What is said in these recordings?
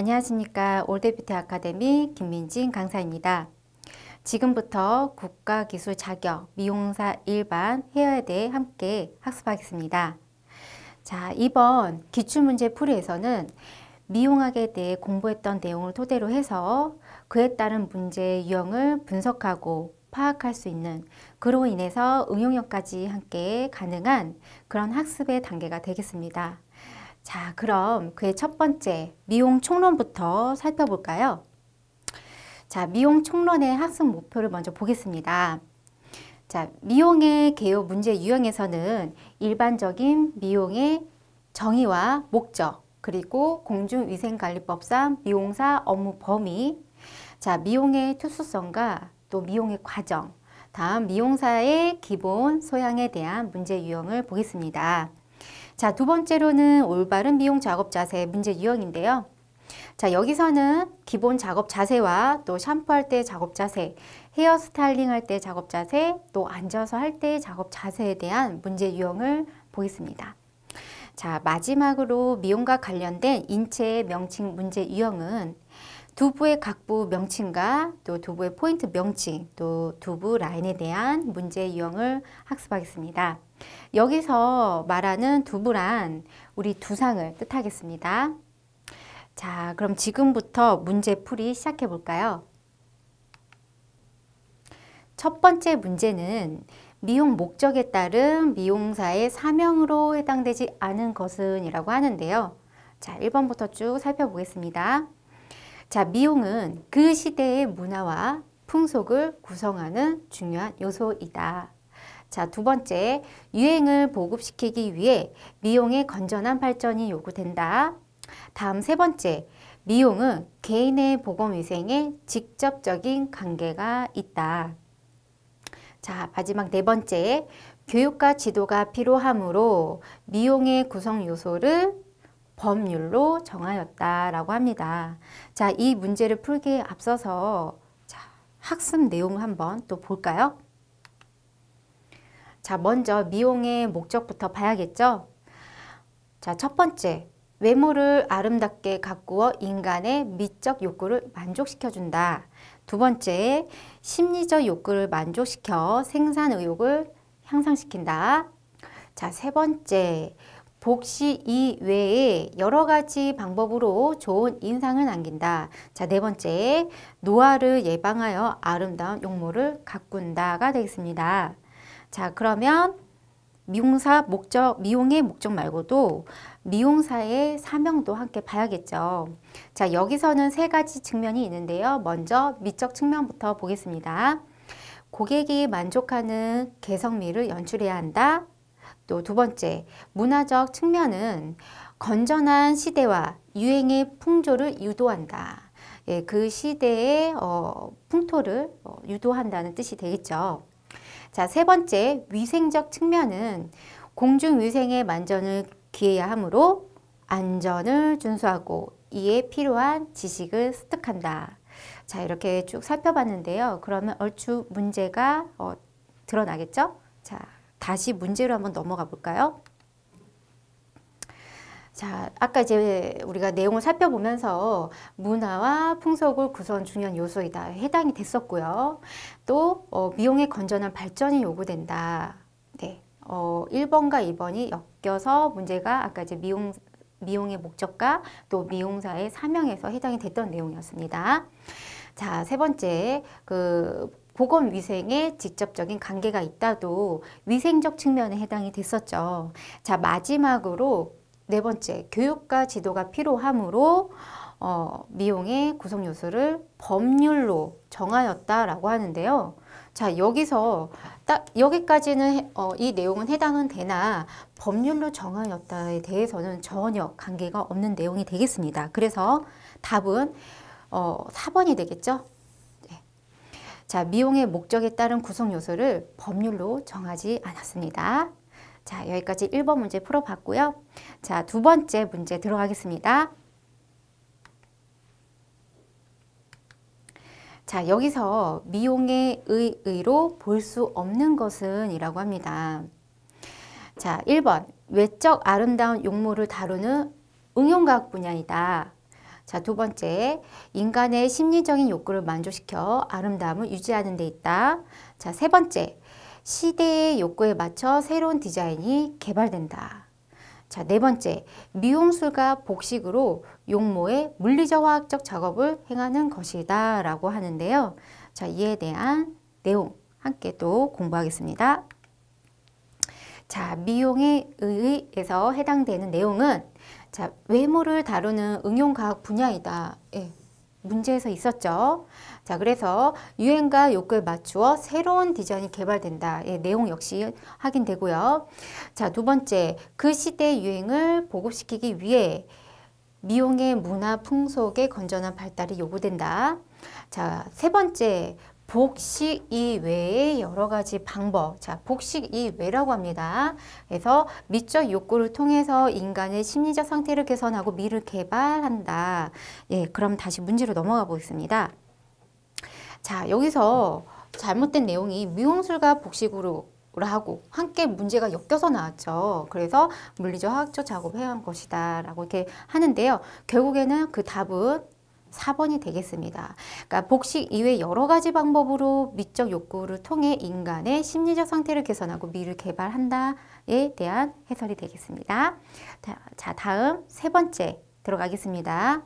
안녕하십니까 올드뷰티 아카데미 김민진 강사입니다. 지금부터 국가기술 자격 미용사 일반 헤어에 대해 함께 학습하겠습니다. 자, 이번 기출문제 풀이에서는 미용학에 대해 공부했던 내용을 토대로 해서 그에 따른 문제의 유형을 분석하고 파악할 수 있는 그로 인해서 응용형까지 함께 가능한 그런 학습의 단계가 되겠습니다. 자, 그럼 그의 첫 번째 미용 총론부터 살펴볼까요? 자, 미용 총론의 학습 목표를 먼저 보겠습니다. 자, 미용의 개요 문제 유형에서는 일반적인 미용의 정의와 목적, 그리고 공중위생관리법상 미용사 업무 범위, 자, 미용의 특수성과 또 미용의 과정, 다음 미용사의 기본 소양에 대한 문제 유형을 보겠습니다. 자, 두 번째로는 올바른 미용 작업 자세 문제 유형인데요. 자, 여기서는 기본 작업 자세와 또 샴푸할 때 작업 자세, 헤어 스타일링 할 때 작업 자세, 또 앉아서 할 때 작업 자세에 대한 문제 유형을 보겠습니다. 자, 마지막으로 미용과 관련된 인체 명칭 문제 유형은 두부의 각부 명칭과 또 두부의 포인트 명칭, 또 두부 라인에 대한 문제 유형을 학습하겠습니다. 여기서 말하는 두부란 우리 두상을 뜻하겠습니다. 자, 그럼 지금부터 문제풀이 시작해 볼까요? 첫 번째 문제는 미용 목적에 따른 미용사의 사명으로 해당되지 않은 것은 이라고 하는데요. 자, 1번부터 쭉 살펴보겠습니다. 자, 미용은 그 시대의 문화와 풍속을 구성하는 중요한 요소이다. 자, 두 번째, 유행을 보급시키기 위해 미용의 건전한 발전이 요구된다. 다음 세 번째, 미용은 개인의 보건위생에 직접적인 관계가 있다. 자, 마지막 네 번째, 교육과 지도가 필요하므로 미용의 구성 요소를 법률로 정하였다라고 합니다. 자, 이 문제를 풀기에 앞서서 자, 학습 내용 한번 또 볼까요? 자, 먼저 미용의 목적부터 봐야겠죠? 자, 첫 번째, 외모를 아름답게 가꾸어 인간의 미적 욕구를 만족시켜준다. 두 번째, 심리적 욕구를 만족시켜 생산 의욕을 향상시킨다. 자, 세 번째, 복시 이외에 여러 가지 방법으로 좋은 인상을 남긴다. 자, 네 번째, 노화를 예방하여 아름다운 용모를 가꾼다가 되겠습니다. 자, 그러면 미용사 목적, 미용의 목적 말고도 미용사의 사명도 함께 봐야겠죠. 자, 여기서는 세 가지 측면이 있는데요. 먼저 미적 측면부터 보겠습니다. 고객이 만족하는 개성미를 연출해야 한다. 또두 번째, 문화적 측면은 건전한 시대와 유행의 풍조를 유도한다. 예, 그 시대의 어, 풍토를 어, 유도한다는 뜻이 되겠죠. 자, 세 번째, 위생적 측면은 공중위생의 만전을 기해야 하므로 안전을 준수하고 이에 필요한 지식을 습득한다. 자, 이렇게 쭉 살펴봤는데요. 그러면 얼추 문제가 어, 드러나겠죠? 자, 다시 문제로 한번 넘어가 볼까요? 자, 아까 이제 우리가 내용을 살펴보면서 문화와 풍속을 구성 중요한 요소이다. 해당이 됐었고요. 또 어, 미용의 건전한 발전이 요구된다. 네. 어, 1번과 2번이 엮여서 문제가 아까 이제 미용 미용의 목적과 또 미용사의 사명에서 해당이 됐던 내용이었습니다. 자, 세 번째, 그 보건 위생에 직접적인 관계가 있다도 위생적 측면에 해당이 됐었죠. 자, 마지막으로 네 번째, 교육과 지도가 필요하므로 어, 미용의 구성 요소를 법률로 정하였다라고 하는데요. 자, 여기서 딱 여기까지는 어, 이 내용은 해당은 되나 법률로 정하였다에 대해서는 전혀 관계가 없는 내용이 되겠습니다. 그래서 답은 어, 4번이 되겠죠. 자, 미용의 목적에 따른 구성 요소를 법률로 정하지 않았습니다. 자, 여기까지 1번 문제 풀어봤고요. 자, 두 번째 문제 들어가겠습니다. 자, 여기서 미용의 의의로 볼 수 없는 것은 이라고 합니다. 자, 1번 외적 아름다운 용모를 다루는 응용과학 분야이다. 자, 두 번째, 인간의 심리적인 욕구를 만족시켜 아름다움을 유지하는 데 있다. 자, 세 번째, 시대의 욕구에 맞춰 새로운 디자인이 개발된다. 자, 네 번째, 미용술과 복식으로 용모의 물리적 화학적 작업을 행하는 것이다 라고 하는데요. 자, 이에 대한 내용 함께 또 공부하겠습니다. 자, 미용에 의해서 해당되는 내용은 자, 외모를 다루는 응용과학 분야이다. 예, 문제에서 있었죠. 자, 그래서 유행과 욕구에 맞추어 새로운 디자인이 개발된다. 예, 내용 역시 확인되고요. 자, 두 번째, 그 시대의 유행을 보급시키기 위해 미용의 문화 풍속의 건전한 발달이 요구된다. 자, 세 번째, 복식 이외의 여러 가지 방법, 자 복식 이외라고 합니다. 그래서 미적 욕구를 통해서 인간의 심리적 상태를 개선하고 미를 개발한다. 예, 그럼 다시 문제로 넘어가 보겠습니다. 자 여기서 잘못된 내용이 미용술과 복식으로 라고 함께 문제가 엮여서 나왔죠. 그래서 물리적 화학적 작업을 해야 한 것이다 라고 이렇게 하는데요. 결국에는 그 답은 4번이 되겠습니다. 그러니까 복식 이외 여러 가지 방법으로 미적 욕구를 통해 인간의 심리적 상태를 개선하고 미를 개발한다에 대한 해설이 되겠습니다. 자, 다음 세 번째 들어가겠습니다.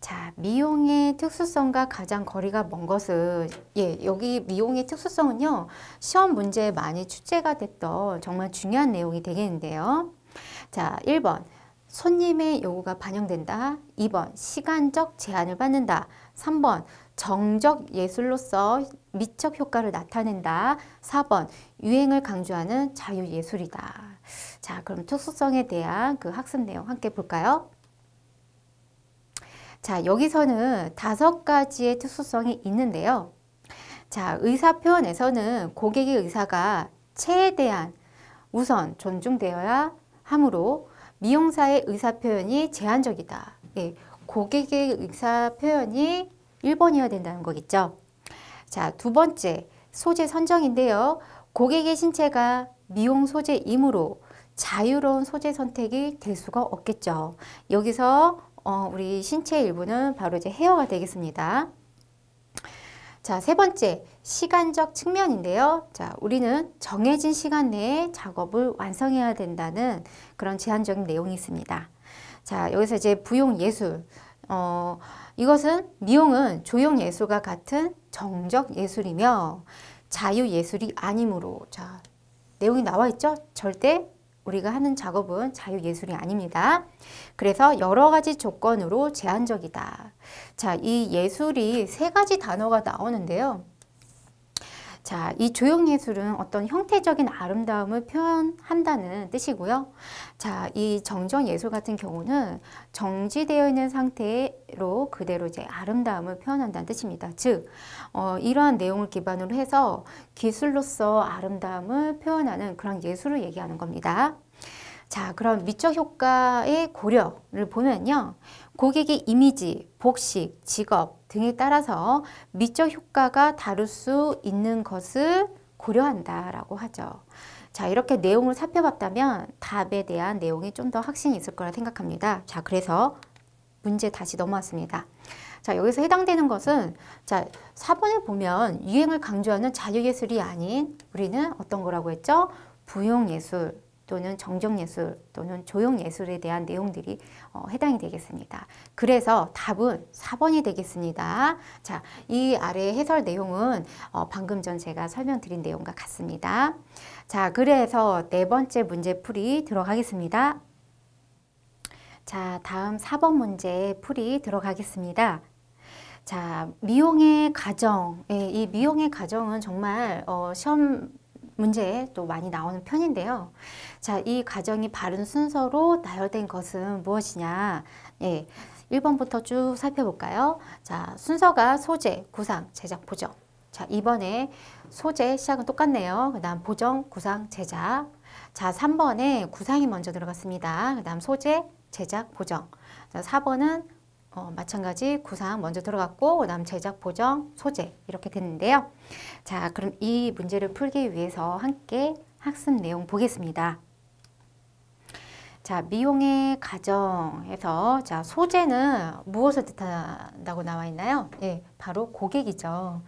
자, 미용의 특수성과 가장 거리가 먼 것은 예, 여기 미용의 특수성은요. 시험 문제에 많이 출제가 됐던 정말 중요한 내용이 되겠는데요. 자, 1번. 손님의 요구가 반영된다. 2번 시간적 제한을 받는다. 3번 정적 예술로서 미적 효과를 나타낸다. 4번 유행을 강조하는 자유예술이다. 자 그럼 특수성에 대한 그 학습 내용 함께 볼까요? 자 여기서는 다섯 가지의 특수성이 있는데요. 자 의사표현에서는 고객의 의사가 체에 대한 우선 존중되어야 함으로 미용사의 의사표현이 제한적이다. 예, 고객의 의사표현이 1번이어야 된다는 거겠죠. 자, 두 번째, 소재 선정인데요. 고객의 신체가 미용 소재이므로 자유로운 소재 선택이 될 수가 없겠죠. 여기서 어, 우리 신체 일부는 바로 이제 헤어가 되겠습니다. 자, 세 번째, 시간적 측면인데요. 자, 우리는 정해진 시간 내에 작업을 완성해야 된다는 그런 제한적인 내용이 있습니다. 자, 여기서 이제 부용 예술. 어, 이것은 미용은 조형 예술과 같은 정적 예술이며 자유 예술이 아니므로 자, 내용이 나와 있죠? 절대 우리가 하는 작업은 자유예술이 아닙니다. 그래서 여러 가지 조건으로 제한적이다. 자, 이 예술이 세 가지 단어가 나오는데요. 자, 이 조형예술은 어떤 형태적인 아름다움을 표현한다는 뜻이고요. 자, 이 정전 예술 같은 경우는 정지되어 있는 상태로 그대로 이제 아름다움을 표현한다는 뜻입니다. 즉, 어, 이러한 내용을 기반으로 해서 기술로서 아름다움을 표현하는 그런 예술을 얘기하는 겁니다. 자, 그럼 미적 효과의 고려를 보면요. 고객의 이미지, 복식, 직업 등에 따라서 미적 효과가 다를 수 있는 것을 고려한다라고 하죠. 자 이렇게 내용을 살펴봤다면 답에 대한 내용이 좀 더 확신이 있을 거라 생각합니다. 자 그래서 문제 다시 넘어왔습니다. 자 여기서 해당되는 것은 자 4번에 보면 유행을 강조하는 자유예술이 아닌 우리는 어떤 거라고 했죠? 부용예술 또는 정정예술 또는 조형예술에 대한 내용들이 어, 해당이 되겠습니다. 그래서 답은 4번이 되겠습니다. 자, 이 아래 해설 내용은 어, 방금 전 제가 설명드린 내용과 같습니다. 자, 그래서 네 번째 문제 풀이 들어가겠습니다. 자, 다음 4번 문제 풀이 들어가겠습니다. 자, 미용의 가정. 예, 이 미용의 가정은 정말 어, 시험 문제에 또 많이 나오는 편인데요. 자, 이 가정이 바른 순서로 나열된 것은 무엇이냐? 예, 1번부터 쭉 살펴볼까요? 자, 순서가 소재, 구상, 제작, 보정. 자, 이번에 소재 시작은 똑같네요. 그 다음 보정, 구상, 제작. 자, 3번에 구상이 먼저 들어갔습니다. 그 다음 소재, 제작, 보정. 자, 4번은 어, 마찬가지 구상 먼저 들어갔고 그 다음 제작, 보정, 소재 이렇게 됐는데요. 자, 그럼 이 문제를 풀기 위해서 함께 학습 내용 보겠습니다. 자, 미용의 가정에서 자, 소재는 무엇을 뜻한다고 나와 있나요? 예, 바로 고객이죠.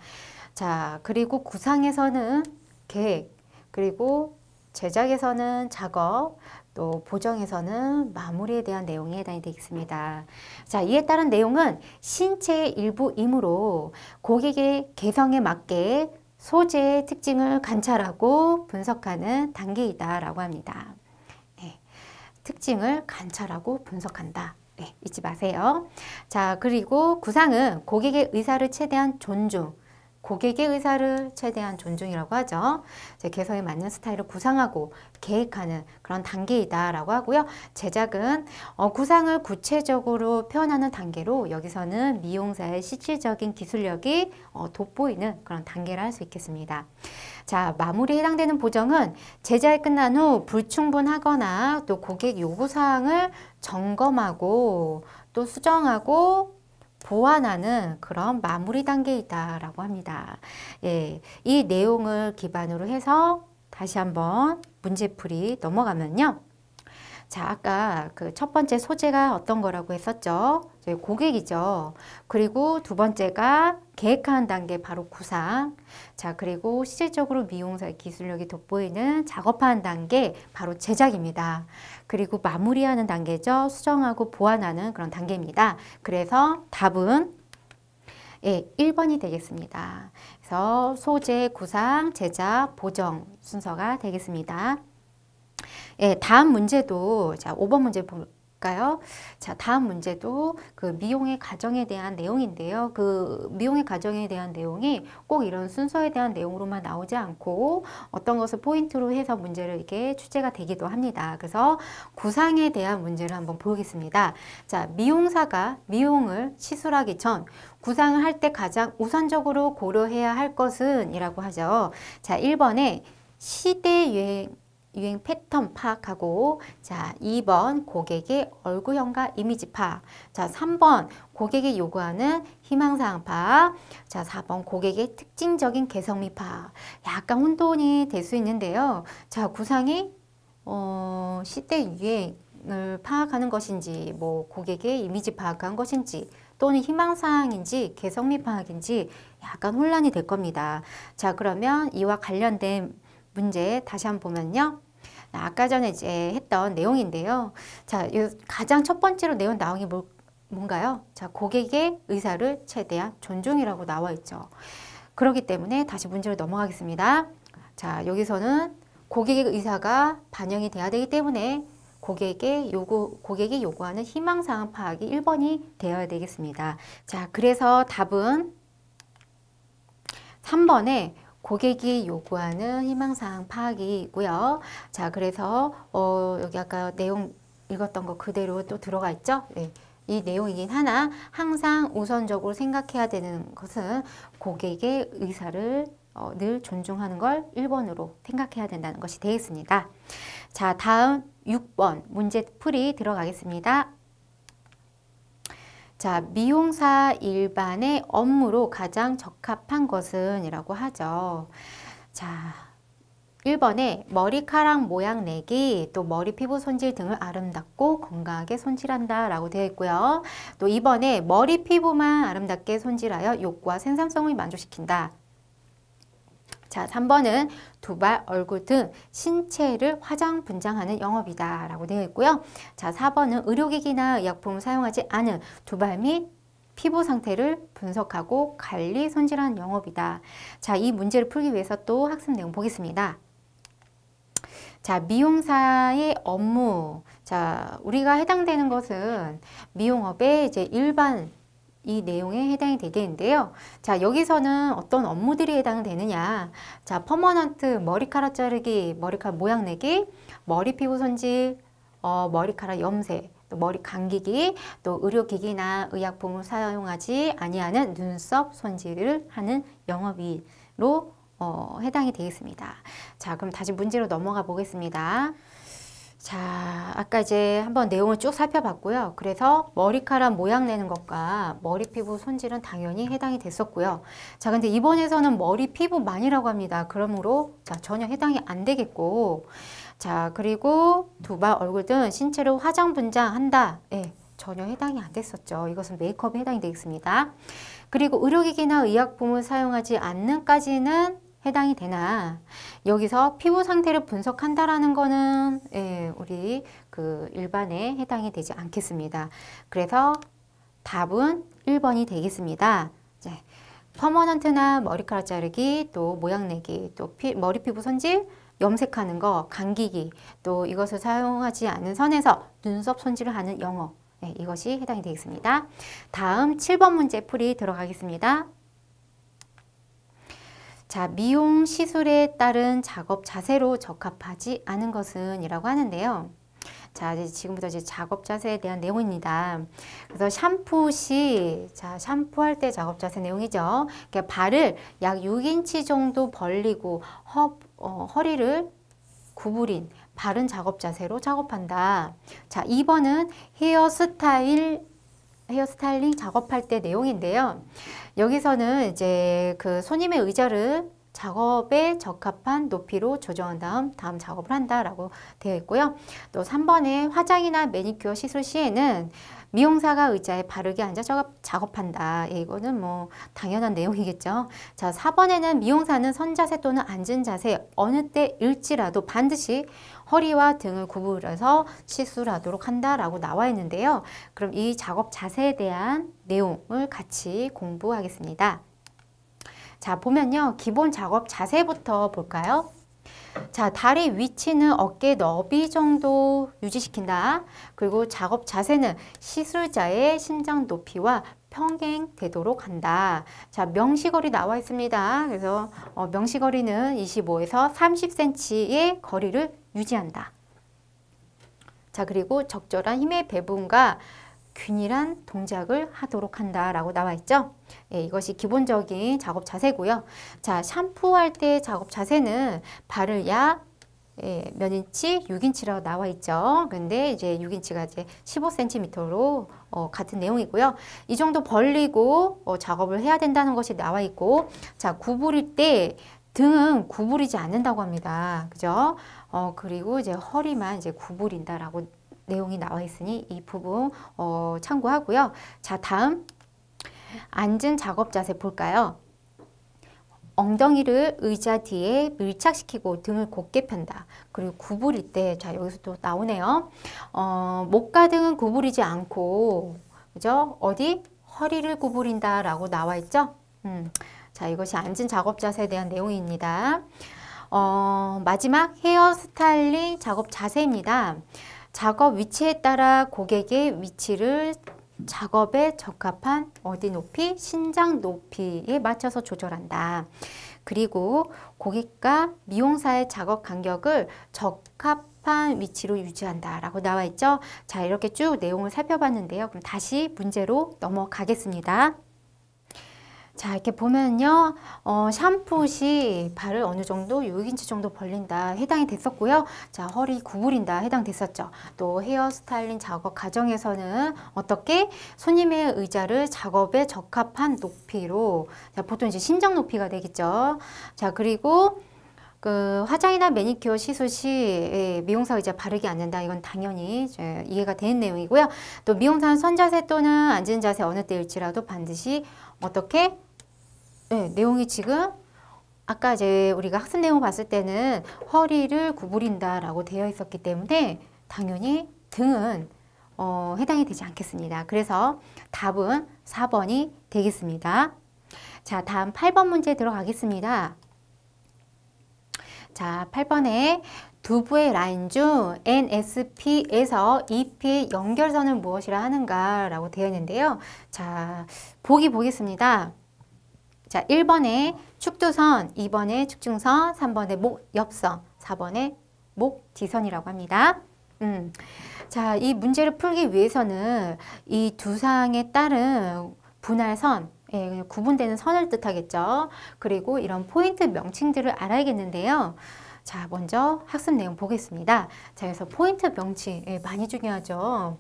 자, 그리고 구상에서는 계획, 그리고 제작에서는 작업, 또 보정에서는 마무리에 대한 내용이 해당이 되겠습니다. 자, 이에 따른 내용은 신체의 일부이므로 고객의 개성에 맞게 소재의 특징을 관찰하고 분석하는 단계이다라고 합니다. 네, 특징을 관찰하고 분석한다. 네, 잊지 마세요. 자, 그리고 구상은 고객의 의사를 최대한 존중, 고객의 의사를 최대한 존중이라고 하죠. 제 개성에 맞는 스타일을 구상하고 계획하는 그런 단계이다라고 하고요. 제작은 어, 구상을 구체적으로 표현하는 단계로 여기서는 미용사의 실질적인 기술력이 어, 돋보이는 그런 단계를 할수 있겠습니다. 자, 마무리에 해당되는 보정은 제작이 끝난 후 불충분하거나 또 고객 요구사항을 점검하고 또 수정하고 보완하는 그런 마무리 단계이다라고 합니다. 예, 이 내용을 기반으로 해서 다시 한번 문제풀이 넘어가면요. 자, 아까 그 첫 번째 소재가 어떤 거라고 했었죠? 저희 고객이죠. 그리고 두 번째가 계획하는 단계 바로 구상. 자, 그리고 실질적으로 미용사 기술력이 돋보이는 작업하는 단계 바로 제작입니다. 그리고 마무리하는 단계죠. 수정하고 보완하는 그런 단계입니다. 그래서 답은 예, 1번이 되겠습니다. 그래서 소재, 구상, 제작, 보정 순서가 되겠습니다. 예, 다음 문제도 자 5번 문제 볼까요? 자 다음 문제도 그 미용의 가정에 대한 내용인데요. 그 미용의 가정에 대한 내용이 꼭 이런 순서에 대한 내용으로만 나오지 않고 어떤 것을 포인트로 해서 문제를 이게 출제가 되기도 합니다. 그래서 구상에 대한 문제를 한번 보겠습니다. 자 미용사가 미용을 시술하기 전 구상을 할 때 가장 우선적으로 고려해야 할 것은 이라고 하죠. 자 1번에 시대 유행 유행 패턴 파악하고 자 2번 고객의 얼굴형과 이미지 파악 자 3번 고객이 요구하는 희망사항 파악 자 4번 고객의 특징적인 개성 미 파악 약간 혼돈이 될 수 있는데요 자 구상이 어, 시대 유행을 파악하는 것인지 뭐 고객의 이미지 파악한 것인지 또는 희망사항인지 개성 미 파악인지 약간 혼란이 될 겁니다. 자 그러면 이와 관련된 문제 다시 한번 보면요. 아까 전에 이제 했던 내용인데요. 자, 가장 첫 번째로 내용 나온 게 뭔가요? 자, 고객의 의사를 최대한 존중이라고 나와 있죠. 그렇기 때문에 다시 문제로 넘어가겠습니다. 자, 여기서는 고객의 의사가 반영이 돼야 되기 때문에 고객의 요구, 고객이 요구하는 희망사항 파악이 1번이 되어야 되겠습니다. 자, 그래서 답은 3번에 고객이 요구하는 희망사항 파악이 고요 자, 그래서 어, 여기 아까 내용 읽었던 거 그대로 또 들어가 있죠? 네. 이 내용이긴 하나 항상 우선적으로 생각해야 되는 것은 고객의 의사를 어, 늘 존중하는 걸 1번으로 생각해야 된다는 것이 되겠습니다. 자, 다음 6번 문제풀이 들어가겠습니다. 자, 미용사 일반의 업무로 가장 적합한 것은 이라고 하죠. 자, 1번에 머리카락 모양 내기, 또 머리 피부 손질 등을 아름답고 건강하게 손질한다 라고 되어 있고요. 또 2번에 머리 피부만 아름답게 손질하여 욕구와 생산성을 만족시킨다. 자, 3번은 두발, 얼굴 등 신체를 화장 분장하는 영업이다 라고 되어 있고요. 자, 4번은 의료기기나 의약품을 사용하지 않은 두발 및 피부 상태를 분석하고 관리 손질하 영업이다. 자, 이 문제를 풀기 위해서 또 학습 내용 보겠습니다. 자, 미용사의 업무. 자, 우리가 해당되는 것은 미용업의 이제 일반 이 내용에 해당이 되겠는데요. 자, 여기서는 어떤 업무들이 해당되느냐. 자, 퍼머넌트, 머리카락 자르기, 머리카락 모양 내기, 머리 피부 손질, 어, 머리카락 염색, 또 머리 감기기, 또 의료기기나 의약품을 사용하지 아니하는 눈썹 손질을 하는 영업이로 어, 해당이 되겠습니다. 자, 그럼 다시 문제로 넘어가 보겠습니다. 자, 아까 이제 한번 내용을 쭉 살펴봤고요. 그래서 머리카락 모양 내는 것과 머리 피부 손질은 당연히 해당이 됐었고요. 자, 근데 이번에서는 머리 피부만이라고 합니다. 그러므로 자, 전혀 해당이 안 되겠고 자, 그리고 두바 얼굴 등 신체를 화장 분장한다. 예, 전혀 해당이 안 됐었죠. 이것은 메이크업에 해당이 되겠습니다. 그리고 의료기기나 의약품을 사용하지 않는까지는 해당이 되나 여기서 피부 상태를 분석한다라는 거는 예, 우리 그 일반에 해당이 되지 않겠습니다. 그래서 답은 1번이 되겠습니다. 네. 퍼머넌트나 머리카락 자르기, 또 모양 내기, 또 피, 머리 피부 손질, 염색하는 거, 감기기, 또 이것을 사용하지 않는 선에서 눈썹 손질을 하는 영어 네, 이것이 해당이 되겠습니다. 다음 7번 문제 풀이 들어가겠습니다. 자, 미용 시술에 따른 작업 자세로 적합하지 않은 것은 이라고 하는데요. 자, 이제 지금부터 이제 작업 자세에 대한 내용입니다. 그래서 샴푸 시, 자, 샴푸할 때 작업 자세 내용이죠. 그러니까 발을 약 6인치 정도 벌리고 허, 어, 허리를 구부린 바른 작업 자세로 작업한다. 자, 2번은 헤어스타일 헤어 스타일링 작업할 때 내용인데요. 여기서는 이제 그 손님의 의자를 작업에 적합한 높이로 조정한 다음 다음 작업을 한다라고 되어 있고요. 또 3번에 화장이나 매니큐어 시술 시에는 미용사가 의자에 바르게 앉아 작업, 작업 한다 이거는 뭐 당연한 내용이겠죠. 자, 4번에는 미용사는 선 자세 또는 앉은 자세 어느 때일지라도 반드시 허리와 등을 구부려서 시술 하도록 한다라고 나와 있는데요. 그럼 이 작업 자세에 대한 내용을 같이 공부하겠습니다. 자, 보면요. 기본 작업 자세부터 볼까요? 자, 다리 위치는 어깨 너비 정도 유지시킨다. 그리고 작업 자세는 시술자의 심장 높이와 평행되도록 한다. 자, 명시거리 나와 있습니다. 그래서 어, 명시거리는 25에서 30cm의 거리를 유지한다. 자 그리고 적절한 힘의 배분과 균일한 동작을 하도록 한다라고 나와 있죠. 예, 이것이 기본적인 작업 자세고요. 자 샴푸할 때 작업 자세는 발을 약 예, 몇 인치? 6인치라고 나와 있죠. 근데 이제 6인치가 이제 15cm로 어, 같은 내용이고요. 이 정도 벌리고 어, 작업을 해야 된다는 것이 나와 있고 자 구부릴 때 등은 구부리지 않는다고 합니다. 그죠? 어, 그리고 이제 허리만 이제 구부린다라고 내용이 나와 있으니 이 부분 어, 참고하고요. 자, 다음 앉은 작업 자세 볼까요? 엉덩이를 의자 뒤에 밀착시키고 등을 곧게 편다. 그리고 구부릴 때, 자, 여기서 또 나오네요. 어, 목과 등은 구부리지 않고, 그죠? 어디? 허리를 구부린다 라고 나와 있죠? 음. 자, 이것이 앉은 작업 자세에 대한 내용입니다. 어, 마지막 헤어 스타일링 작업 자세입니다. 작업 위치에 따라 고객의 위치를 작업에 적합한 어디 높이, 신장 높이에 맞춰서 조절한다. 그리고 고객과 미용사의 작업 간격을 적합한 위치로 유지한다라고 나와 있죠. 자, 이렇게 쭉 내용을 살펴봤는데요. 그럼 다시 문제로 넘어가겠습니다. 자 이렇게 보면요 어, 샴푸시 발을 어느 정도 6인치 정도 벌린다 해당이 됐었고요 자 허리 구부린다 해당 됐었죠 또 헤어 스타일링 작업 과정에서는 어떻게 손님의 의자를 작업에 적합한 높이로 자, 보통 이제 심장 높이가 되겠죠 자 그리고 그 화장이나 매니큐어 시술 시 미용사 의자 바르게 앉는다 이건 당연히 이해가 되는 내용이고요 또 미용사는 선 자세 또는 앉은 자세 어느 때일지라도 반드시 어떻게 네, 내용이 지금 아까 이제 우리가 학습 내용 봤을 때는 허리를 구부린다라고 되어 있었기 때문에 당연히 등은 어, 해당이 되지 않겠습니다. 그래서 답은 4번이 되겠습니다. 자, 다음 8번 문제 들어가겠습니다. 자, 8번에 두부의 라인 중 NSP에서 EP의 연결선은 무엇이라 하는가 라고 되어 있는데요. 자, 보기 보겠습니다. 자, 1번에 축두선, 2번에 축중선, 3번에 목옆선, 4번에 목지선이라고 합니다. 음. 자, 이 문제를 풀기 위해서는 이두 상에 따른 분할선, 예, 구분되는 선을 뜻하겠죠. 그리고 이런 포인트 명칭들을 알아야겠는데요. 자, 먼저 학습 내용 보겠습니다. 자, 그래서 포인트 명칭 예, 많이 중요하죠.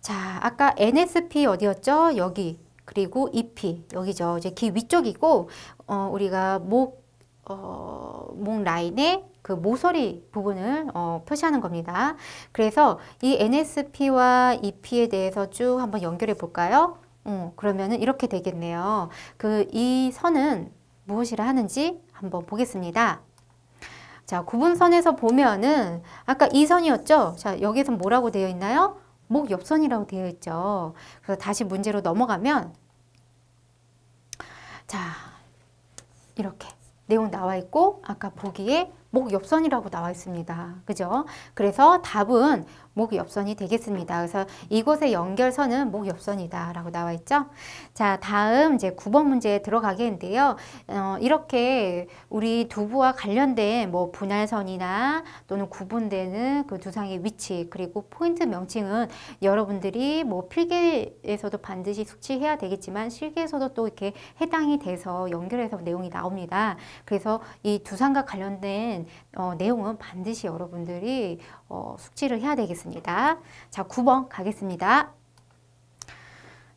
자, 아까 NSP 어디였죠? 여기. 그리고 EP 여기죠. 이제 귀 위쪽이고 어, 우리가 목, 어, 목 라인에 그 모서리 부분을 어, 표시하는 겁니다. 그래서 이 NSP와 EP에 대해서 쭉 한번 연결해 볼까요? 어, 그러면은 이렇게 되겠네요. 그 이 선은 무엇이라 하는지 한번 보겠습니다. 자, 구분선에서 보면은 아까 이 선이었죠? 자, 여기서 뭐라고 되어 있나요? 목 옆선이라고 되어 있죠. 그래서 다시 문제로 넘어가면 자, 이렇게 내용 나와 있고 아까 보기에 목엽선이라고 나와 있습니다. 그죠? 그래서 답은 목엽선이 되겠습니다. 그래서 이곳의 연결선은 목엽선이다 라고 나와 있죠. 자 다음 이제 9번 문제 에 들어가겠는데요. 어, 이렇게 우리 두부와 관련된 뭐 분할선이나 또는 구분되는 그 두상의 위치 그리고 포인트 명칭은 여러분들이 뭐 필기에서도 반드시 숙지해야 되겠지만 실기에서도 또 이렇게 해당이 돼서 연결해서 내용이 나옵니다. 그래서 이 두상과 관련된 어, 내용은 반드시 여러분들이 어, 숙지를 해야 되겠습니다. 자, 9번 가겠습니다.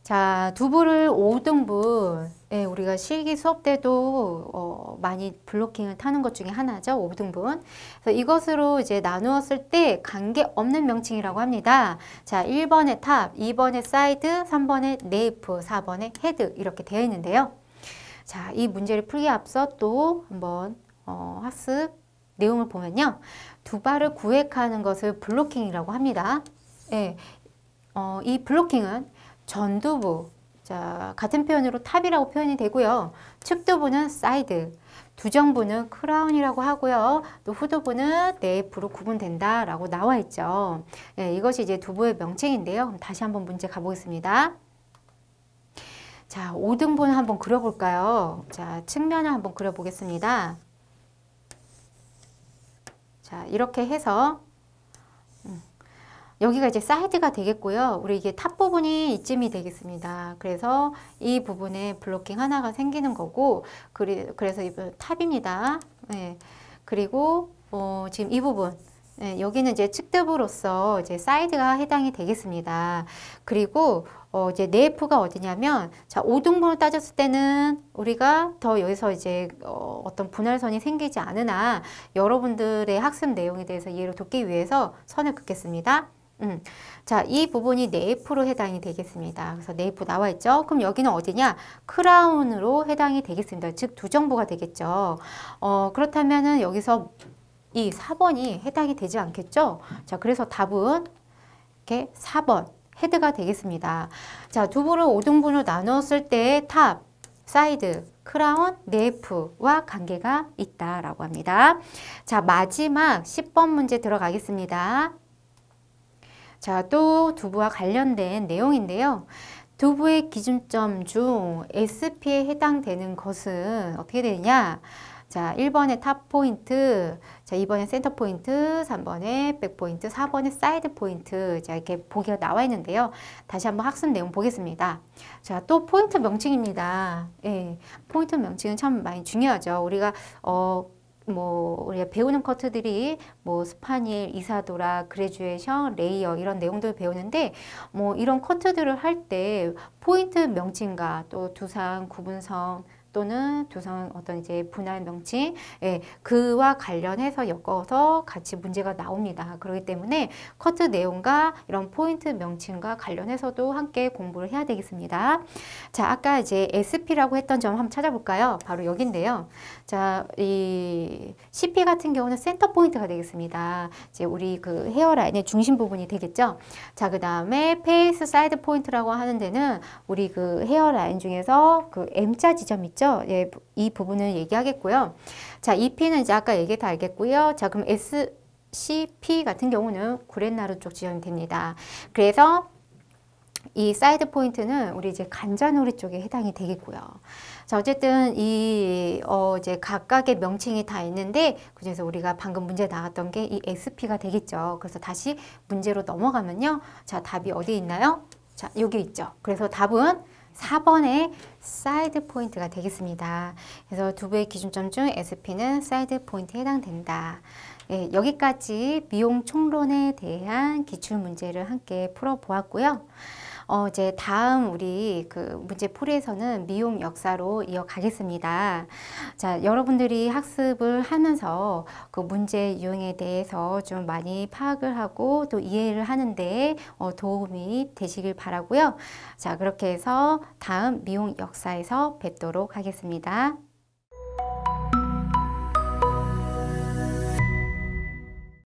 자, 두부를 5등분, 예, 우리가 실기 수업 때도 어, 많이 블로킹을 타는 것 중에 하나죠. 5등분. 그래서 이것으로 이제 나누었을 때 관계없는 명칭이라고 합니다. 자, 1번의 탑, 2번의 사이드, 3번의 네이프, 4번의 헤드 이렇게 되어 있는데요. 자, 이 문제를 풀기 앞서 또 한번 어, 학습 내용을 보면요. 두 발을 구획하는 것을 블로킹이라고 합니다. 예, 어, 이 블로킹은 전두부, 자, 같은 표현으로 탑이라고 표현이 되고요. 측두부는 사이드, 두정부는 크라운이라고 하고요. 또 후두부는 네이프로 구분된다라고 나와 있죠. 예, 이것이 이제 두부의 명칭인데요. 다시 한번 문제 가보겠습니다. 자, 오등분 한번 그려볼까요? 자, 측면을 한번 그려보겠습니다. 자, 이렇게 해서 음, 여기가 이제 사이드가 되겠고요. 우리 이게 탑 부분이 이쯤이 되겠습니다. 그래서 이 부분에 블로킹 하나가 생기는 거고 그리, 그래서 이 탑입니다. 예. 그리고 어, 지금 이 부분 예, 여기는 이제 측듭으로서 이제 사이드가 해당이 되겠습니다. 그리고 어, 이제 내프가 어디냐면, 자, 5등분을 따졌을 때는 우리가 더 여기서 이제 어, 어떤 분할선이 생기지 않으나 여러분들의 학습 내용에 대해서 이해를 돕기 위해서 선을 긋겠습니다. 음. 자, 이 부분이 네이프로 해당이 되겠습니다. 그래서 네이프 나와 있죠? 그럼 여기는 어디냐? 크라운으로 해당이 되겠습니다. 즉, 두 정보가 되겠죠. 어, 그렇다면은 여기서 이 4번이 해당이 되지 않겠죠? 자, 그래서 답은 이렇게 4번 헤드가 되겠습니다. 자, 두부를 5등분으로 나눴을 때 탑, 사이드, 크라운, 네프와 관계가 있다라고 합니다. 자, 마지막 10번 문제 들어가겠습니다. 자, 또 두부와 관련된 내용인데요. 두부의 기준점 중 SP에 해당되는 것은 어떻게 되느냐? 자, 1번에 탑 포인트, 자, 2번에 센터 포인트, 3번에 백 포인트, 4번에 사이드 포인트. 자, 이렇게 보기가 나와 있는데요. 다시 한번 학습 내용 보겠습니다. 자, 또 포인트 명칭입니다. 예. 포인트 명칭은 참 많이 중요하죠. 우리가 어 뭐 우리가 배우는 커트들이 뭐 스파닐, 이사도라, 그레듀에이션, 레이어 이런 내용들 을 배우는데 뭐 이런 커트들을 할 때 포인트 명칭과 또 두상, 구분성 또는 조선 어떤 이제 분할 명칭 예, 그와 관련해서 엮어서 같이 문제가 나옵니다. 그렇기 때문에 커트 내용과 이런 포인트 명칭과 관련해서도 함께 공부를 해야 되겠습니다. 자, 아까 이제 SP라고 했던 점 한번 찾아볼까요? 바로 여기인데요. 자, 이 CP 같은 경우는 센터 포인트가 되겠습니다. 이제 우리 그 헤어라인의 중심 부분이 되겠죠. 자, 그 다음에 페이스 사이드 포인트라고 하는 데는 우리 그 헤어라인 중에서 그 M자 지점 있죠. 있죠. 예, 이 부분을 얘기하겠고요. 자, EP는 이제 아까 얘기 다 알겠고요. 자, 그럼 S, C, P 같은 경우는 구렛나루 쪽 지점이 됩니다. 그래서 이 사이드 포인트는 우리 이제 간자놀이 쪽에 해당이 되겠고요. 자, 어쨌든 이, 어, 이제 각각의 명칭이 다 있는데, 그중에서 우리가 방금 문제 나왔던 게 이 SP가 되겠죠. 그래서 다시 문제로 넘어가면요. 자, 답이 어디 있나요? 자, 여기 있죠. 그래서 답은 4번의 사이드 포인트가 되겠습니다. 그래서 두 배의 기준점 중 SP는 사이드 포인트에 해당된다. 예, 여기까지 미용 총론에 대한 기출 문제를 함께 풀어보았고요. 어, 이제 다음 우리 그 문제 풀에서는 미용 역사로 이어가겠습니다. 자, 여러분들이 학습을 하면서 그 문제 유형에 대해서 좀 많이 파악을 하고 또 이해를 하는데 어, 도움이 되시길 바라고요. 자, 그렇게 해서 다음 미용 역사에서 뵙도록 하겠습니다.